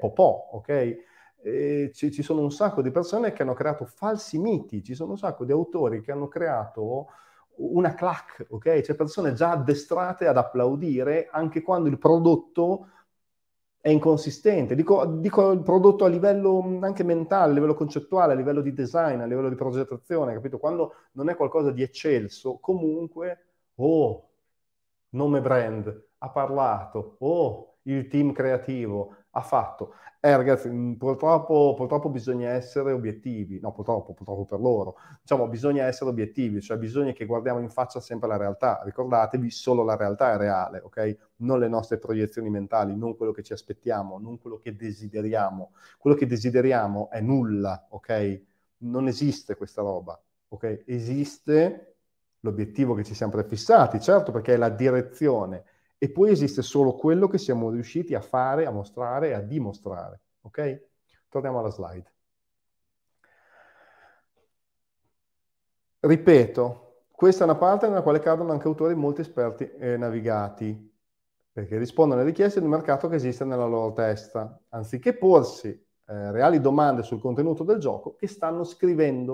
popò, ok? Ci, ci, sono un sacco di persone che hanno creato falsi miti, ci sono un sacco di autori che hanno creato una clac, ok? C'è cioè, persone già addestrate ad applaudire anche quando il prodotto è inconsistente. Dico, dico il prodotto a livello anche mentale, a livello concettuale, a livello di design, a livello di progettazione, capito? Quando non è qualcosa di eccelso, comunque, oh, nome brand, ha parlato, oh, il team creativo ha fatto. Eh ragazzi, mm, purtroppo, purtroppo bisogna essere obiettivi, no purtroppo, purtroppo per loro, diciamo bisogna essere obiettivi, cioè bisogna che guardiamo in faccia sempre la realtà, ricordatevi solo la realtà è reale, ok? Non le nostre proiezioni mentali, non quello che ci aspettiamo, non quello che desideriamo, quello che desideriamo è nulla, ok? Non esiste questa roba, ok? Esiste l'obiettivo che ci siamo prefissati, certo perché è la direzione, e poi esiste solo quello che siamo riusciti a fare, a mostrare, a dimostrare. Ok? Torniamo alla slide. Ripeto, questa è una parte nella quale cadono anche autori molto esperti e navigati, perché rispondono alle richieste di mercato che esiste nella loro testa, anziché porsi eh, reali domande sul contenuto del gioco che stanno scrivendo